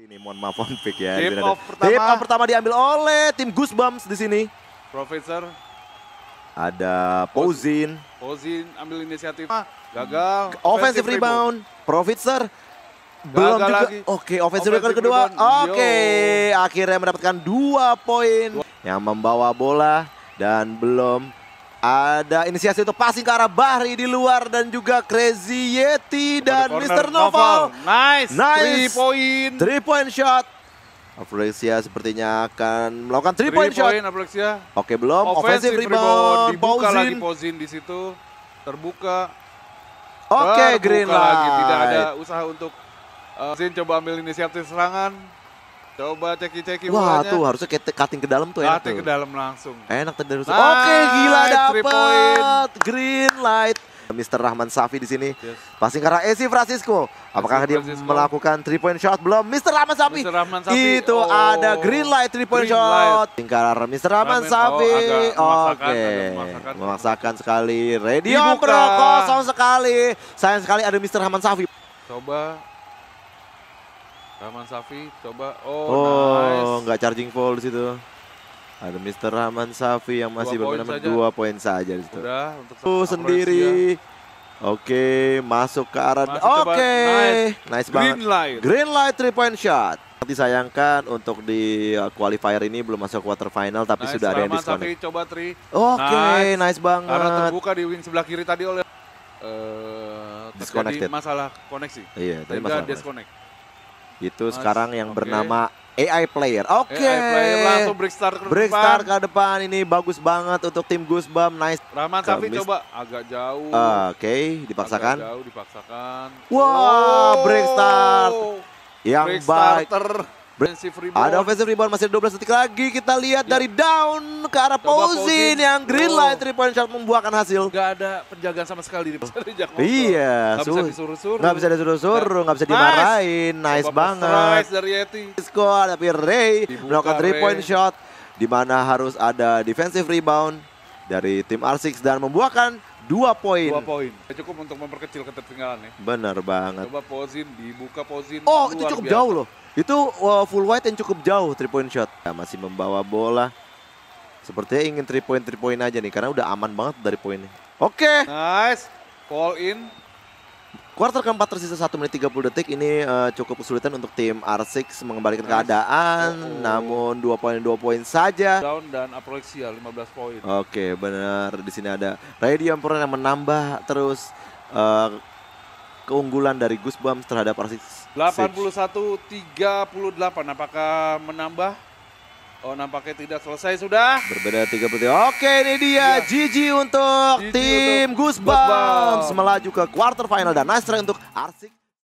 sini. Mohon maaf on pick ya. Tim off pertama. pertama diambil oleh tim Goosebumps di sini. Profesor. Ada Pozin. Pozin ambil inisiatif. Gagal. Offensive rebound. rebound. Professor. Belum Gagal juga. Oke, okay, offensive, offensive kedua. Oke, okay. akhirnya mendapatkan dua poin yang membawa bola dan belum ada inisiasi untuk passing ke arah Bahri di luar dan juga Crazy Yeti dan Mr. Novel. Nice. Nice. Three point. Three point shot. Aflexia sepertinya akan melakukan three, three point, point shot. Aflexia. Oke belum. Offensive, Offensive rebound. rebound. Dibuka Pauzin. lagi Pauzin di situ. Terbuka. Oke, okay, green light. Lagi. Tidak ada usaha untuk uh, eh, Zin coba ambil inisiatif serangan. Coba ceki-ceki Wah bolanya. tuh harusnya cutting ke dalam tuh ya. Cutting ke dalam langsung. Enak terus. Nice. Oke nah, gila dapet. Green light. Mr. Rahman Safi di sini. Yes. Passing karena Esi Francisco. Apakah dia melakukan three point shot belum? Mr. Rahman Safi. Mr. Rahman Safi. Itu oh. ada green light three point green shot. Tinggal Mr. Rahman Rahman oh, Safi. Oh, Oke. Okay. Memaksakan. memaksakan sekali. Radio Bro kosong sekali. Sayang sekali ada Mr. Rahman Safi. Coba Rahman Safi coba. Oh, oh nice. nggak charging full di situ. Ada Mister Rahman Safi yang masih bermain dua poin saja di situ. tuh sendiri. Oke, masuk ke arah. Oke, okay. nice, nice Green banget. Light. Green light three point shot. sayangkan untuk di uh, qualifier ini belum masuk quarter final tapi nice, sudah ada yang diskon. coba tri. Oke, okay, nice. nice banget. Karena terbuka di wing sebelah kiri tadi oleh uh, disconnected masalah koneksi. Iya, tadi masalah. Disconnect. Itu Mas, sekarang yang okay. bernama AI player. Oke. Okay. AI player langsung break start ke break depan. start ke depan ini bagus banget untuk tim Gusbam. Nice. Rahman Safi coba agak jauh. Uh, Oke, okay. dipaksakan. Agak jauh dipaksakan. Wah, wow, oh. break start. Yang break baik. Starter. Ada offensive rebound masih 12 detik lagi. Kita lihat iya. dari down ke arah Pouzin yang green line oh. point shot membuahkan hasil. Gak ada penjagaan sama sekali di Iya. nggak bisa disuruh-suruh. Gak bisa disuruh-suruh. Gak bisa dimarahin. Nice, nice banget. Nice dari Yeti. Skor tapi Ray melakukan three point shot. Di mana harus ada defensive rebound dari tim R6 dan membuahkan Dua poin. Dua poin. Ya, cukup untuk memperkecil ketertinggalan ya. Benar banget. Coba posin, dibuka posin. Oh, itu cukup biasa. jauh loh. Itu uh, full white yang cukup jauh three point shot. Ya, masih membawa bola. Sepertinya ingin three point three point aja nih karena udah aman banget dari poinnya. Oke. Okay. Nice. Call in. Quarter keempat tersisa 1 menit 30 detik ini uh, cukup kesulitan untuk tim R6 mengembalikan nice. keadaan oh, oh. namun 2 poin 2 poin saja. Down dan Aprolexia 15 poin. Oke, okay, benar di sini ada Radio Pro yang menambah terus uh, keunggulan dari Goosebumps terhadap R6. 81 38 apakah menambah Oh nampaknya tidak selesai sudah. Berbeda 30 putih. Oke ini dia ya. Gigi untuk Gigi tim Gusbang melaju ke quarter final dan nice try untuk Arsik.